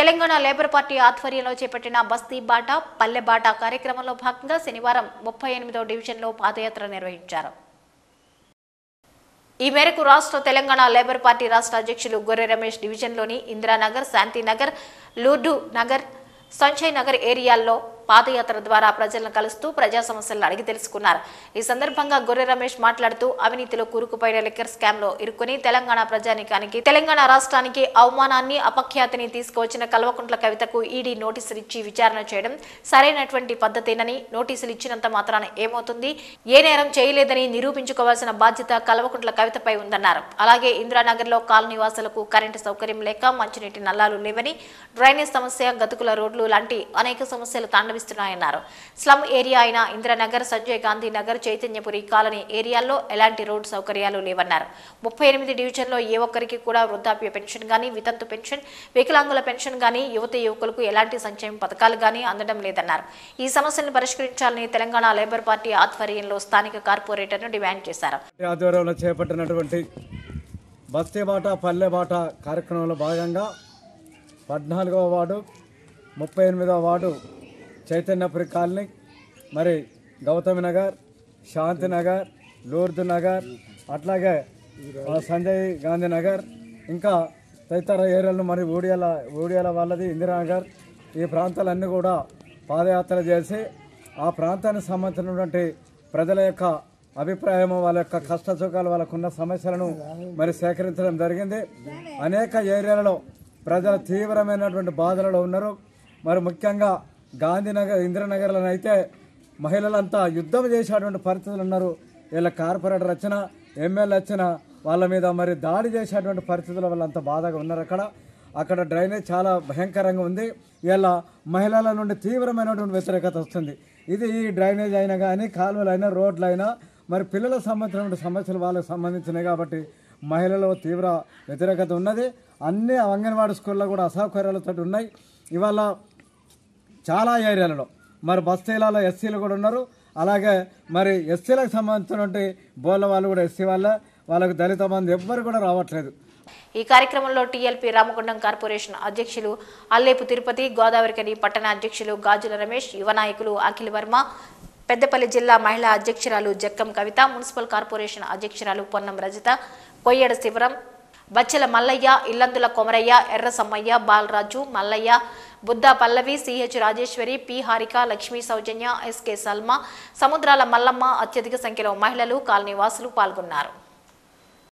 Telangana labour party ఆధ్వర్యంలో చేపట్టిన బస్తీ బాట పల్లె బాట కార్యక్రమంలో భాగంగా శనివారం ముప్పై ఎనిమిదో డివిజన్లో పాదయాత్ర నిర్వహించారు ఈ మేరకు రాష్ట్ర తెలంగాణ లేబర్ పార్టీ రాష్ట్ర అధ్యక్షులు గొర్రె రమేష్ డివిజన్లోని ఇందిరానగర్ శాంతినగర్ లూర్డు నగర్ సంజయ్ నగర్ ఏరియాల్లో పాదయాత్ర ద్వారా ప్రజలను కలుస్తూ ప్రజా సమస్యలను అడిగి తెలుసుకున్నారు ఈ సందర్భంగా గొర్రె రమేష్ మాట్లాడుతూ అవినీతిలో కూరుకుపోయిన లిక్కర్ స్కామ్ లో ఇరుక్కుని తెలంగాణ ప్రజానికానికి తెలంగాణ రాష్ట్రానికి అవమానాన్ని అపఖ్యాతిని తీసుకువచ్చిన కల్వకుంట్ల కవితకు ఈడీ నోటీసులు ఇచ్చి విచారణ చేయడం సరైనటువంటి పద్ధతేనని నోటీసులు ఇచ్చినంత మాత్రాన ఏమవుతుంది ఏ నేరం చేయలేదని నిరూపించుకోవాల్సిన బాధ్యత కల్వకుంట్ల కవితపై ఉందన్నారు అలాగే ఇందిరానగర్లో కాలనీవాసులకు కరెంటు సౌకర్యం లేక మంచినీటి నల్లాలు లేవని డ్రైనేజ్ సమస్య గతుకుల రోడ్లు లాంటి అనేక సమస్యలు తాండవి అందిస్తున్నాయన్నారు స్లమ్ ఏరియా అయిన ఇంద్రనగర్ సంజయ్ గాంధీ నగర్ చైతన్యపురి కాలనీ ఏరియాల్లో ఎలాంటి రోడ్డు సౌకర్యాలు లేవన్నారు ముప్పై ఎనిమిది డివిజన్లో ఏ ఒక్కరికి కూడా వృద్ధాప్య పెన్షన్ కానీ వితంతు పెన్షన్ వికలాంగుల పెన్షన్ కానీ యువత యువకులకు ఎలాంటి సంక్షేమ పథకాలు కానీ అందడం లేదన్నారు ఈ సమస్యలను పరిష్కరించాలని తెలంగాణ లేబర్ పార్టీ ఆధ్వర్యంలో స్థానిక కార్పొరేటర్ను డిమాండ్ చేశారు బస్తే చేపట్టినటువంటి బాట పల్లె బాట కార్యక్రమంలో భాగంగా పద్నాలుగవ వార్డు ముప్పై ఎనిమిదవ వార్డు చైతన్యపురి కాలనీ మరి గౌతమి నగర్ శాంతి నగర్ లూర్దు నగర్ అట్లాగే సంజయ్ గాంధీ నగర్ ఇంకా తదితర ఏరియాలను మరి ఊడియాల ఊడియాల వాళ్ళది ఇందిరానగర్ ఈ ప్రాంతాలన్నీ కూడా పాదయాత్ర చేసి ఆ ప్రాంతానికి సంబంధించినటువంటి ప్రజల యొక్క అభిప్రాయము వాళ్ళ యొక్క కష్ట సుఖాలు వాళ్ళకున్న సమస్యలను మరి సేకరించడం జరిగింది అనేక ఏరియాలలో ప్రజలు తీవ్రమైనటువంటి బాధలలో ఉన్నారు మరి ముఖ్యంగా గాంధీనగర్ ఇంద్రనగర్లో అయితే మహిళలంతా యుద్ధం చేసేటువంటి పరిస్థితులు ఉన్నారు వీళ్ళ కార్పొరేటర్ వచ్చిన ఎమ్మెల్యే వచ్చిన వాళ్ళ మీద మరి దాడి చేసేటువంటి పరిస్థితులు వాళ్ళంత బాధగా ఉన్నారు అక్కడ అక్కడ డ్రైనేజ్ చాలా భయంకరంగా ఉంది ఇలా మహిళల నుండి తీవ్రమైనటువంటి వ్యతిరేకత వస్తుంది ఇది ఈ డ్రైనేజ్ అయినా కానీ కాలువలైనా రోడ్లైనా మరి పిల్లలకు సంబంధించినటువంటి సమస్యలు వాళ్ళకి సంబంధించినవి కాబట్టి మహిళలో తీవ్ర వ్యతిరేకత ఉన్నది అన్ని అంగన్వాడీ స్కూల్లో కూడా అసౌకర్యాలతో ఉన్నాయి ఇవాళ చాలా ఏరియాలలో మరి బస్తీలలో ఎస్సీలు కూడా ఉన్నారు అలాగే మరి ఎస్సీలకు సంబంధించినటువంటి బోళ్ళ వాళ్ళు కూడా ఎస్సీ వాళ్ళ వాళ్ళకు దళిత మంది ఎవ్వరు కూడా రావట్లేదు ఈ కార్యక్రమంలో టీఎల్పీ రామగుండం కార్పొరేషన్ అధ్యక్షులు అల్లేపు తిరుపతి గోదావరికని పట్టణ అధ్యక్షులు గాజుల రమేష్ యువ నాయకులు అఖిల్ వర్మ పెద్దపల్లి జిల్లా మహిళా అధ్యక్షురాలు జక్కం కవిత మున్సిపల్ కార్పొరేషన్ అధ్యక్షురాలు Ponnam Rajitha Koyyada Sivaram Bachchela Mallaiah Illandula Komaraiah Errasammaiah Balaraju Mallaiah Buddha Pallavi CH Rajeshwari P Harika Lakshmi Soujanya SK Salma Samudrala Mallamma అత్యధిక సంఖ్యలో మహిళలు కాలనీవాసులు పాల్గొన్నారు